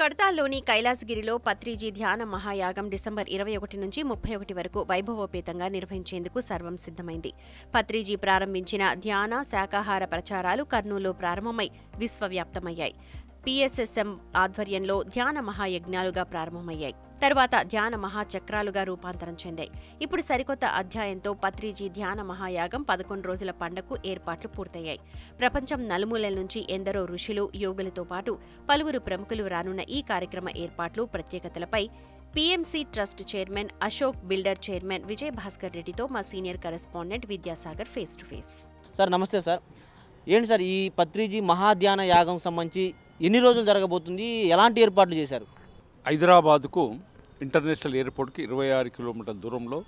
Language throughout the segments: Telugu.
కడతాల్లోని కైలాసగిరిలో పత్రిజీ ధ్యాన మహాయాగం డిసెంబర్ ఇరవై ఒకటి నుంచి ముప్పై ఒకటి వరకు వైభవోపేతంగా నిర్వహించేందుకు సర్వం సిద్ధమైంది పత్రిజీ ప్రారంభించిన ధ్యాన శాకాహార ప్రచారాలు కర్నూలులో ప్రారంభమై విశ్వవ్యాప్తమయ్యాయి పిఎస్ఎస్ఎం ఆధ్వర్యంలో ధ్యాన మహాయజ్ఞాలుగా ప్రారంభమయ్యాయి తర్వాత ధ్యాన మహాచక్రాలుగా రూపాంతరం చెందాయి ఇప్పుడు సరికొత్త అధ్యాయంతో పత్రిజీ ధ్యాన మహాయాగం పదకొండు రోజుల పండగకు ఏర్పాట్లు పూర్తయ్యాయి ప్రపంచం నలుమూలల నుంచి ఎందరో ఋషులు యోగులతో పాటు పలువురు ప్రముఖులు రానున్న ఈ కార్యక్రమ ఏర్పాట్లు ప్రత్యేకతలపై PMC trust chairman Ashok builder chairman Vijay Bhaskar రెడ్డితో మా senior correspondent Vidyasagar face to face sir నమస్తే సార్ ఏంటి సార్ ఈ పత్రిజీ మహాధ్యాన యాగం సంబంధించి ఎన్ని రోజులు జరగబోతుంది ఎలాంటి ఏర్పాట్లు చేశారు హైదరాబాద్కు ఇంటర్నేషనల్ ఎయిర్పోర్ట్కి ఇరవై ఆరు కిలోమీటర్ల దూరంలో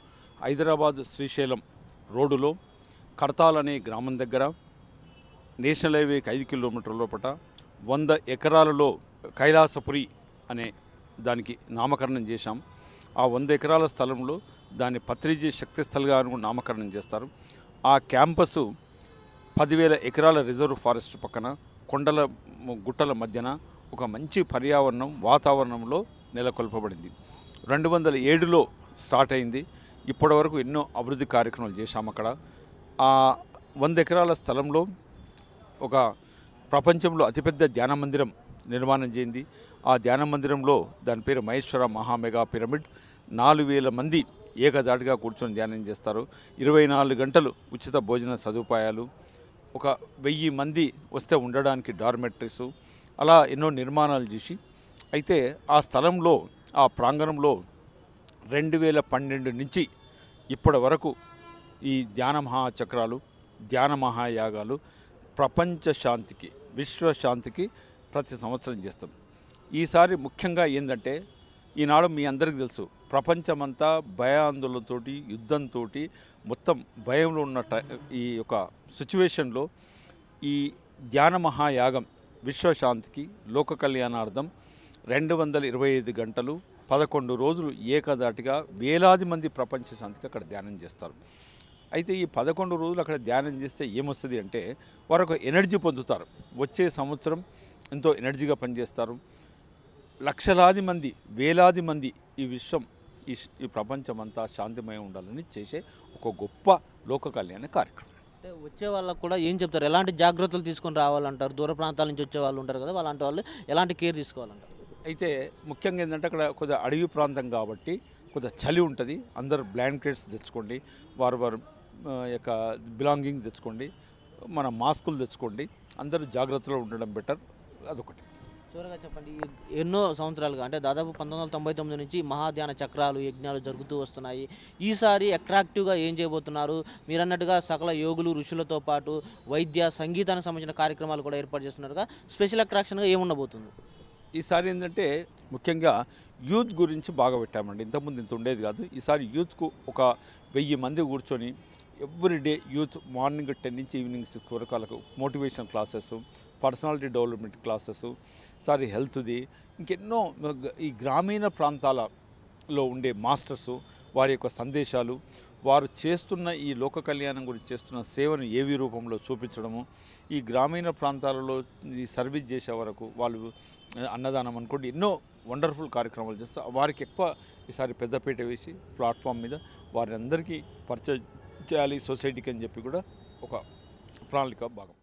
హైదరాబాద్ శ్రీశైలం రోడ్డులో కడతాల్ అనే గ్రామం దగ్గర నేషనల్ హైవేకి ఐదు కిలోమీటర్ల లోపల వంద ఎకరాలలో కైలాసపురి అనే దానికి నామకరణం చేశాం ఆ వంద ఎకరాల స్థలంలో దాన్ని పత్రిజీ శక్తిస్థల్గా నామకరణం చేస్తారు ఆ క్యాంపస్ పదివేల ఎకరాల రిజర్వ్ ఫారెస్ట్ పక్కన కొండల గుట్టల మధ్యన ఒక మంచి పర్యావరణం వాతావరణంలో నెలకొల్పబడింది రెండు వందల ఏడులో స్టార్ట్ అయింది ఇప్పటి వరకు ఎన్నో అభివృద్ధి కార్యక్రమాలు చేశాం అక్కడ ఆ వంద ఎకరాల స్థలంలో ఒక ప్రపంచంలో అతిపెద్ద ధ్యాన మందిరం నిర్మాణం చేయింది ఆ ధ్యాన మందిరంలో దాని పేరు మహేశ్వర మహామెగా పిరమిడ్ నాలుగు వేల మంది ఏకదాటిగా కూర్చొని ధ్యానం చేస్తారు ఇరవై నాలుగు గంటలు ఉచిత భోజన సదుపాయాలు ఒక వెయ్యి మంది వస్తే ఉండడానికి డార్మెట్రీసు అలా ఎన్నో నిర్మాణాలు చేసి అయితే ఆ స్థలంలో ఆ ప్రాంగణంలో రెండు వేల పన్నెండు నుంచి ఇప్పటి వరకు ఈ ధ్యాన మహాచక్రాలు ధ్యాన మహాయాగాలు ప్రపంచ శాంతికి విశ్వశాంతికి ప్రతి సంవత్సరం చేస్తాం ఈసారి ముఖ్యంగా ఏంటంటే ఈనాడు మీ అందరికీ తెలుసు ప్రపంచమంతా భయాందోళనతోటి యుద్ధంతో మొత్తం భయంలో ఉన్న ఈ యొక్క సిచ్యువేషన్లో ఈ ధ్యాన మహాయాగం విశ్వశాంతికి లోక కళ్యాణార్థం రెండు వందల ఇరవై ఐదు గంటలు పదకొండు రోజులు ఏకదాటిగా వేలాది మంది ప్రపంచ శాంతికి అక్కడ ధ్యానం చేస్తారు అయితే ఈ పదకొండు రోజులు అక్కడ ధ్యానం చేస్తే ఏమొస్తుంది అంటే వారు ఒక ఎనర్జీ పొందుతారు వచ్చే సంవత్సరం ఎంతో ఎనర్జీగా పనిచేస్తారు లక్షలాది మంది వేలాది మంది ఈ విశ్వం ఈ ఈ ప్రపంచమంతా శాంతిమయం ఉండాలని చేసే ఒక గొప్ప లోక కళ్యాణ కార్యక్రమం అంటే వచ్చే వాళ్ళకు కూడా ఏం చెప్తారు ఎలాంటి జాగ్రత్తలు తీసుకొని రావాలంటారు దూర ప్రాంతాల నుంచి వచ్చే వాళ్ళు ఉంటారు కదా అలాంటి వాళ్ళు ఎలాంటి కేర్ తీసుకోవాలంటారు అయితే ముఖ్యంగా ఏంటంటే అక్కడ కొద్దిగా అడవి ప్రాంతం కాబట్టి కొద్దిగా చలి ఉంటుంది అందరు బ్లాంకెట్స్ తెచ్చుకోండి వారు వారు యొక్క బిలాంగింగ్స్ తెచ్చుకోండి మన మాస్కులు తెచ్చుకోండి అందరూ జాగ్రత్తలో ఉండడం బెటర్ అదొకటి చివరగా చెప్పండి ఎన్నో సంవత్సరాలుగా అంటే దాదాపు పంతొమ్మిది వందల తొంభై తొమ్మిది నుంచి మహాధ్యాన చక్రాలు యజ్ఞాలు జరుగుతూ వస్తున్నాయి ఈసారి అట్రాక్టివ్గా ఏం చేయబోతున్నారు మీరు అన్నట్టుగా సకల యోగులు ఋషులతో పాటు వైద్య సంగీతానికి సంబంధించిన కార్యక్రమాలు కూడా ఏర్పాటు చేస్తున్నారుగా స్పెషల్ అట్రాక్షన్గా ఏముండబోతుంది ఈసారి ఏంటంటే ముఖ్యంగా యూత్ గురించి బాగా పెట్టామండి ఇంతకుముందు ఇంత ఉండేది కాదు ఈసారి యూత్కు ఒక వెయ్యి మంది కూర్చొని ఎవ్రీడే యూత్ మార్నింగ్ టెన్ నుంచి ఈవినింగ్ సిక్స్ వరకు వాళ్ళకు motivation classes personality development classes sorry హెల్త్ది ఇంకెన్నో ఈ గ్రామీణ ప్రాంతాలలో ఉండే మాస్టర్స్ వారి యొక్క సందేశాలు వారు చేస్తున్న ఈ లోక కళ్యాణం గురించి చేస్తున్న సేవను ఏవి రూపంలో చూపించడము ఈ గ్రామీణ ప్రాంతాలలో ఈ సర్వీస్ చేసే వరకు వాళ్ళు అన్నదానం అనుకోండి ఎన్నో వండర్ఫుల్ కార్యక్రమాలు చేస్తూ వారికి ఎక్కువ ఈసారి పెద్దపీట వేసి ప్లాట్ఫామ్ మీద వారిని అందరికీ పరిచయం చేయాలి సొసైటీకి అని చెప్పి కూడా ఒక ప్రణాళిక భాగం